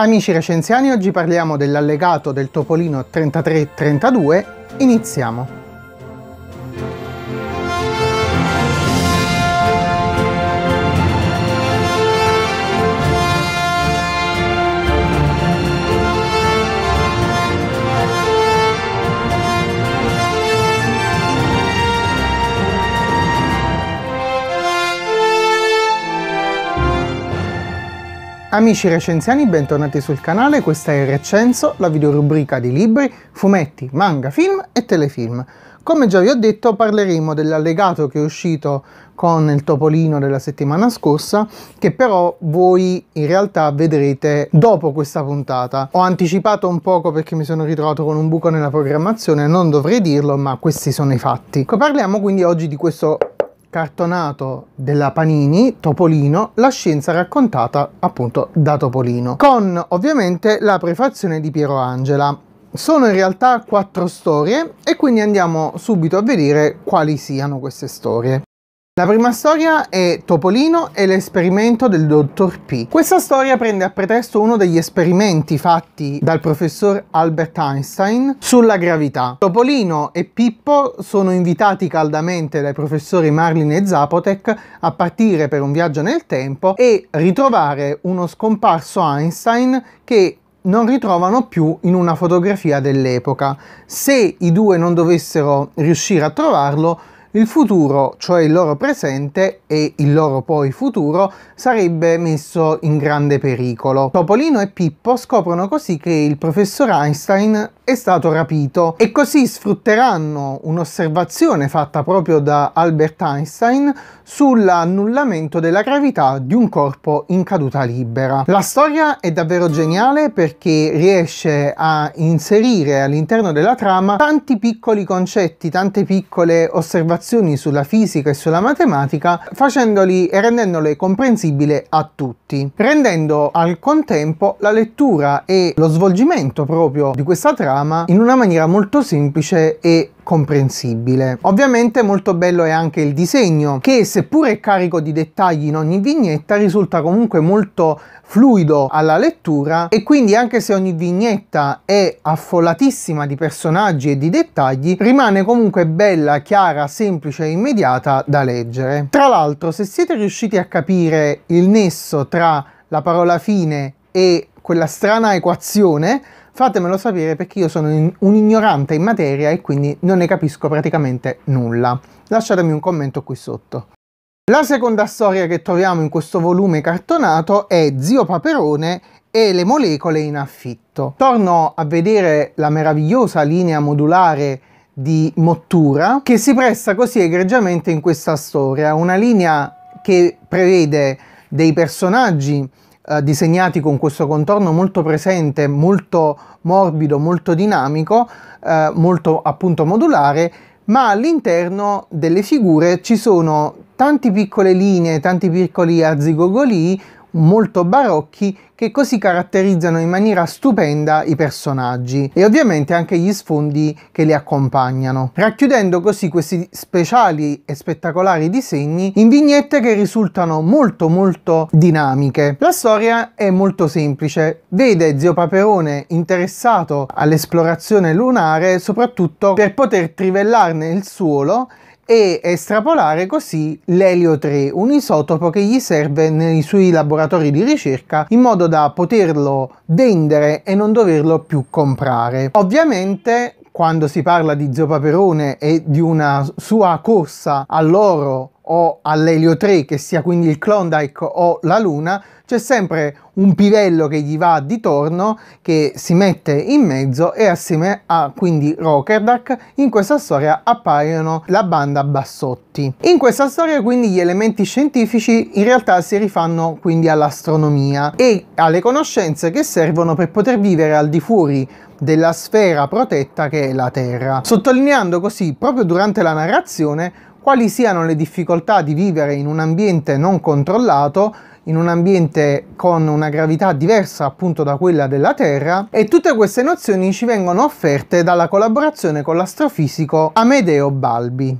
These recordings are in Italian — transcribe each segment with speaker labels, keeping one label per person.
Speaker 1: Amici recensiani, oggi parliamo dell'allegato del Topolino 3332, iniziamo! Amici recensiani, bentornati sul canale, questa è Recenso, la videorubrica di libri, fumetti, manga, film e telefilm. Come già vi ho detto parleremo dell'allegato che è uscito con il Topolino della settimana scorsa che però voi in realtà vedrete dopo questa puntata. Ho anticipato un poco perché mi sono ritrovato con un buco nella programmazione, non dovrei dirlo ma questi sono i fatti. Parliamo quindi oggi di questo cartonato della Panini, Topolino, la scienza raccontata appunto da Topolino, con ovviamente la prefazione di Piero Angela. Sono in realtà quattro storie e quindi andiamo subito a vedere quali siano queste storie. La prima storia è Topolino e l'esperimento del dottor P. Questa storia prende a pretesto uno degli esperimenti fatti dal professor Albert Einstein sulla gravità. Topolino e Pippo sono invitati caldamente dai professori Marlin e Zapotec a partire per un viaggio nel tempo e ritrovare uno scomparso Einstein che non ritrovano più in una fotografia dell'epoca. Se i due non dovessero riuscire a trovarlo, il futuro, cioè il loro presente e il loro poi futuro, sarebbe messo in grande pericolo. Topolino e Pippo scoprono così che il professor Einstein è stato rapito e così sfrutteranno un'osservazione fatta proprio da Albert Einstein sull'annullamento della gravità di un corpo in caduta libera. La storia è davvero geniale perché riesce a inserire all'interno della trama tanti piccoli concetti, tante piccole osservazioni osservazioni sulla fisica e sulla matematica facendoli e rendendole comprensibile a tutti, rendendo al contempo la lettura e lo svolgimento proprio di questa trama in una maniera molto semplice e comprensibile. Ovviamente molto bello è anche il disegno che seppur è carico di dettagli in ogni vignetta risulta comunque molto fluido alla lettura e quindi anche se ogni vignetta è affollatissima di personaggi e di dettagli rimane comunque bella, chiara, semplice e immediata da leggere. Tra l'altro se siete riusciti a capire il nesso tra la parola fine e quella strana equazione fatemelo sapere perché io sono un ignorante in materia e quindi non ne capisco praticamente nulla. Lasciatemi un commento qui sotto. La seconda storia che troviamo in questo volume cartonato è Zio Paperone e le molecole in affitto. Torno a vedere la meravigliosa linea modulare di Mottura che si presta così egregiamente in questa storia, una linea che prevede dei personaggi eh, disegnati con questo contorno molto presente, molto morbido, molto dinamico, eh, molto appunto modulare, ma all'interno delle figure ci sono tante piccole linee, tanti piccoli arzigogoli molto barocchi che così caratterizzano in maniera stupenda i personaggi e ovviamente anche gli sfondi che li accompagnano, racchiudendo così questi speciali e spettacolari disegni in vignette che risultano molto molto dinamiche. La storia è molto semplice, vede Zio Paperone interessato all'esplorazione lunare soprattutto per poter trivellarne il suolo e estrapolare così l'elio 3, un isotopo che gli serve nei suoi laboratori di ricerca in modo da poterlo vendere e non doverlo più comprare. Ovviamente quando si parla di Zio Paperone e di una sua corsa all'oro o all'elio 3, che sia quindi il Klondike o la Luna, c'è sempre un pivello che gli va di torno, che si mette in mezzo e assieme a quindi Rockerdak in questa storia appaiono la banda Bassotti. In questa storia quindi gli elementi scientifici in realtà si rifanno quindi all'astronomia e alle conoscenze che servono per poter vivere al di fuori della sfera protetta che è la Terra, sottolineando così proprio durante la narrazione quali siano le difficoltà di vivere in un ambiente non controllato in un ambiente con una gravità diversa appunto da quella della Terra e tutte queste nozioni ci vengono offerte dalla collaborazione con l'astrofisico Amedeo Balbi.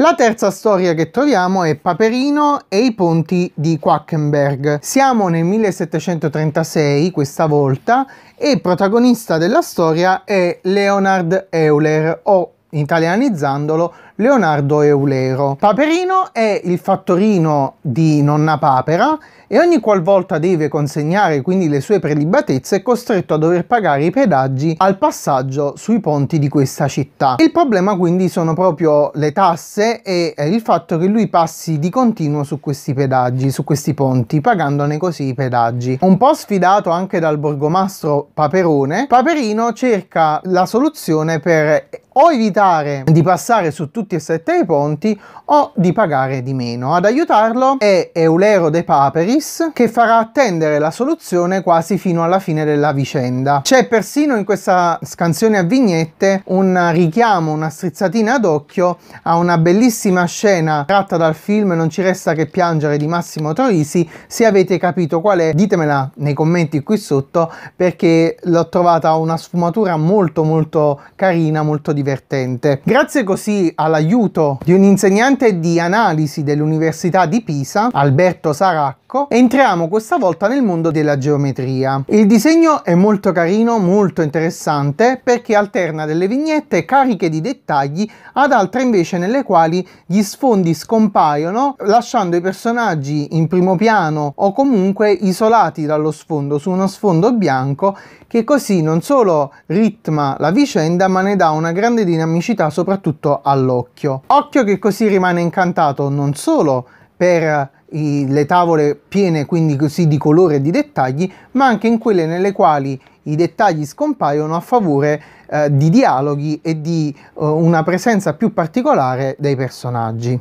Speaker 1: La terza storia che troviamo è Paperino e i ponti di Quackenberg. Siamo nel 1736 questa volta e il protagonista della storia è Leonard Euler o italianizzandolo Leonardo Eulero. Paperino è il fattorino di nonna Papera e ogni qualvolta deve consegnare quindi le sue prelibatezze è costretto a dover pagare i pedaggi al passaggio sui ponti di questa città. Il problema quindi sono proprio le tasse e eh, il fatto che lui passi di continuo su questi pedaggi, su questi ponti, pagandone così i pedaggi. Un po' sfidato anche dal borgomastro Paperone, Paperino cerca la soluzione per o evitare di passare su tutti e sette i ponti o di pagare di meno. Ad aiutarlo è Eulero De Paperi Davis che farà attendere la soluzione quasi fino alla fine della vicenda. C'è persino in questa scansione a vignette un richiamo, una strizzatina d'occhio a una bellissima scena tratta dal film Non ci resta che piangere di Massimo Troisi. Se avete capito qual è, ditemela nei commenti qui sotto perché l'ho trovata una sfumatura molto molto carina, molto divertente. Grazie così all'aiuto di un insegnante di analisi dell'Università di Pisa, Alberto Saracco, Ecco, entriamo questa volta nel mondo della geometria. Il disegno è molto carino, molto interessante, perché alterna delle vignette cariche di dettagli ad altre invece nelle quali gli sfondi scompaiono, lasciando i personaggi in primo piano o comunque isolati dallo sfondo, su uno sfondo bianco, che così non solo ritma la vicenda, ma ne dà una grande dinamicità soprattutto all'occhio. Occhio che così rimane incantato non solo per i, le tavole piene quindi così di colore e di dettagli, ma anche in quelle nelle quali i dettagli scompaiono a favore eh, di dialoghi e di eh, una presenza più particolare dei personaggi.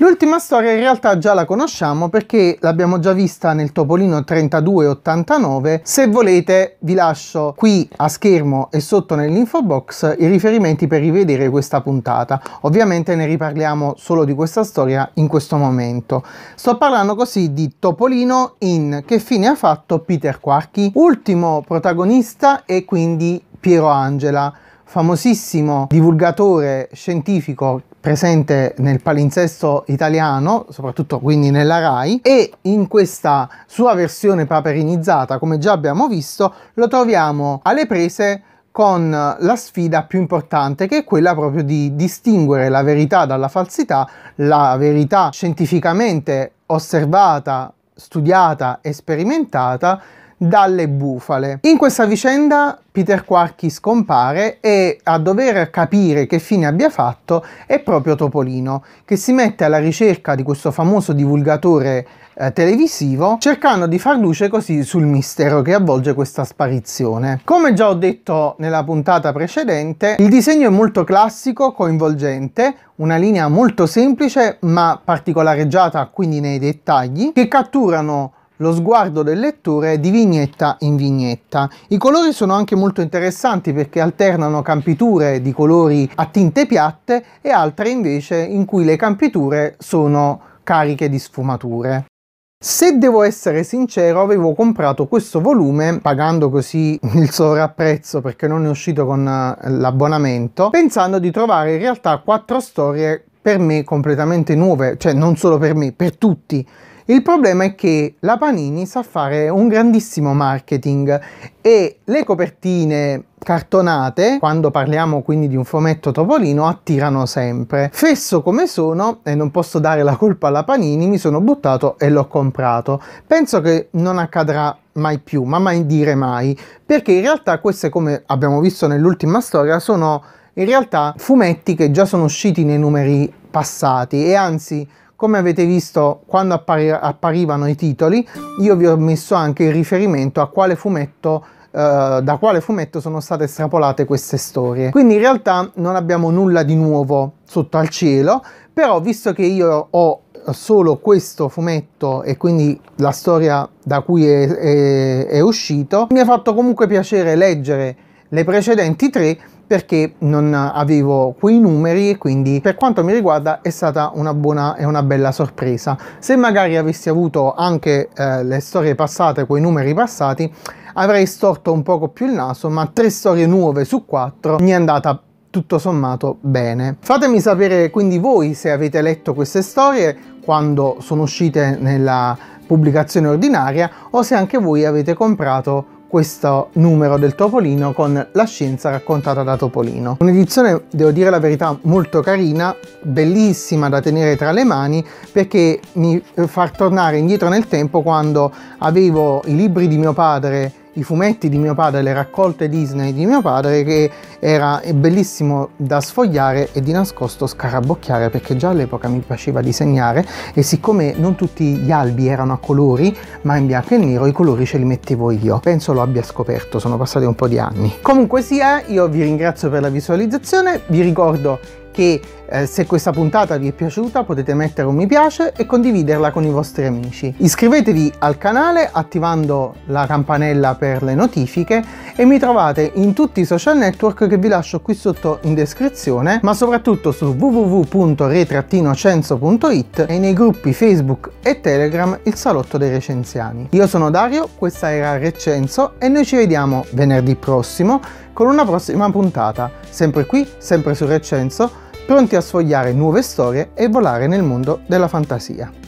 Speaker 1: L'ultima storia in realtà già la conosciamo perché l'abbiamo già vista nel Topolino 3289. Se volete vi lascio qui a schermo e sotto nell'info box i riferimenti per rivedere questa puntata. Ovviamente ne riparliamo solo di questa storia in questo momento. Sto parlando così di Topolino in Che fine ha fatto Peter Quarky, ultimo protagonista e quindi Piero Angela famosissimo divulgatore scientifico presente nel palinsesto italiano, soprattutto quindi nella RAI, e in questa sua versione paperinizzata, come già abbiamo visto, lo troviamo alle prese con la sfida più importante che è quella proprio di distinguere la verità dalla falsità, la verità scientificamente osservata, studiata e sperimentata dalle bufale. In questa vicenda Peter Quarky scompare e a dover capire che fine abbia fatto è proprio Topolino, che si mette alla ricerca di questo famoso divulgatore eh, televisivo cercando di far luce così sul mistero che avvolge questa sparizione. Come già ho detto nella puntata precedente, il disegno è molto classico, coinvolgente, una linea molto semplice ma particolareggiata quindi nei dettagli, che catturano lo sguardo del lettore di vignetta in vignetta. I colori sono anche molto interessanti perché alternano campiture di colori a tinte piatte e altre invece in cui le campiture sono cariche di sfumature. Se devo essere sincero, avevo comprato questo volume pagando così il sovrapprezzo perché non è uscito con eh, l'abbonamento, pensando di trovare in realtà quattro storie per me completamente nuove, cioè non solo per me, per tutti il problema è che la Panini sa fare un grandissimo marketing e le copertine cartonate, quando parliamo quindi di un fumetto topolino, attirano sempre. Fesso come sono, e non posso dare la colpa alla Panini, mi sono buttato e l'ho comprato. Penso che non accadrà mai più, ma mai dire mai, perché in realtà queste, come abbiamo visto nell'ultima storia, sono in realtà fumetti che già sono usciti nei numeri passati e anzi come avete visto quando appari apparivano i titoli io vi ho messo anche il riferimento a quale fumetto eh, da quale fumetto sono state estrapolate queste storie quindi in realtà non abbiamo nulla di nuovo sotto al cielo però visto che io ho solo questo fumetto e quindi la storia da cui è, è, è uscito mi ha fatto comunque piacere leggere le precedenti tre perché non avevo quei numeri e quindi per quanto mi riguarda è stata una buona e una bella sorpresa. Se magari avessi avuto anche eh, le storie passate, quei numeri passati, avrei storto un poco più il naso, ma tre storie nuove su quattro mi è andata tutto sommato bene. Fatemi sapere quindi voi se avete letto queste storie quando sono uscite nella pubblicazione ordinaria o se anche voi avete comprato questo numero del Topolino con la scienza raccontata da Topolino. Un'edizione, devo dire la verità, molto carina, bellissima da tenere tra le mani perché mi fa tornare indietro nel tempo quando avevo i libri di mio padre i fumetti di mio padre, le raccolte Disney di mio padre che era bellissimo da sfogliare e di nascosto scarabocchiare perché già all'epoca mi piaceva disegnare e siccome non tutti gli albi erano a colori ma in bianco e nero i colori ce li mettevo io. Penso lo abbia scoperto, sono passati un po' di anni. Comunque sia, io vi ringrazio per la visualizzazione, vi ricordo che eh, se questa puntata vi è piaciuta potete mettere un mi piace e condividerla con i vostri amici. Iscrivetevi al canale attivando la campanella per le notifiche e mi trovate in tutti i social network che vi lascio qui sotto in descrizione, ma soprattutto su www.re-censo.it e nei gruppi Facebook e Telegram Il Salotto dei Recenziani. Io sono Dario, questa era Recenso e noi ci vediamo venerdì prossimo con una prossima puntata, sempre qui, sempre su Recenso pronti a sfogliare nuove storie e volare nel mondo della fantasia.